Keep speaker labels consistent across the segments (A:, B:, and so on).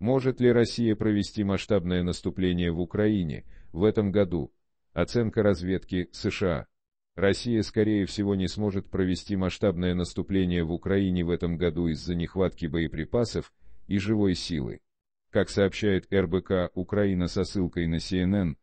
A: Может ли Россия провести масштабное наступление в Украине в этом году? Оценка разведки США. Россия, скорее всего, не сможет провести масштабное наступление в Украине в этом году из-за нехватки боеприпасов и живой силы. Как сообщает РБК «Украина» со ссылкой на CNN,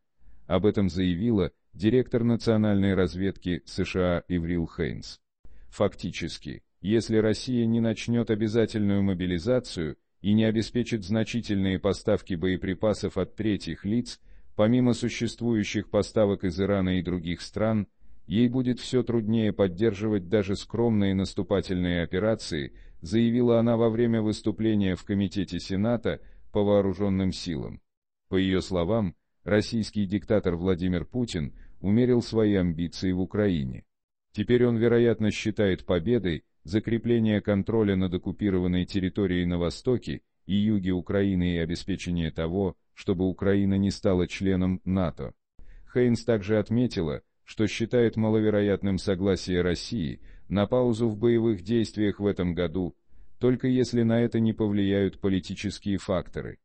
A: об этом заявила директор национальной разведки США Иврил Хейнс. Фактически, если Россия не начнет обязательную мобилизацию – и не обеспечит значительные поставки боеприпасов от третьих лиц, помимо существующих поставок из Ирана и других стран, ей будет все труднее поддерживать даже скромные наступательные операции, заявила она во время выступления в Комитете Сената по вооруженным силам. По ее словам, российский диктатор Владимир Путин умерил свои амбиции в Украине. Теперь он, вероятно, считает победой, закрепление контроля над оккупированной территорией на востоке и юге Украины и обеспечение того, чтобы Украина не стала членом НАТО. Хейнс также отметила, что считает маловероятным согласие России на паузу в боевых действиях в этом году, только если на это не повлияют политические факторы.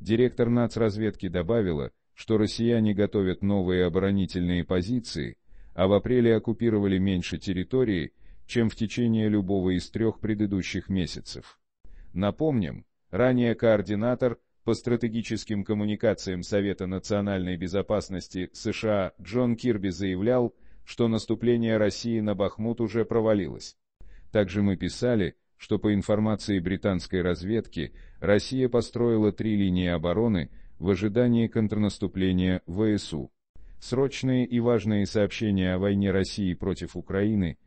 A: Директор нацразведки добавила, что россияне готовят новые оборонительные позиции, а в апреле оккупировали меньше территории, чем в течение любого из трех предыдущих месяцев. Напомним, ранее координатор по стратегическим коммуникациям Совета национальной безопасности США Джон Кирби заявлял, что наступление России на Бахмут уже провалилось. Также мы писали, что по информации британской разведки, Россия построила три линии обороны в ожидании контрнаступления ВСУ. Срочные и важные сообщения о войне России против Украины –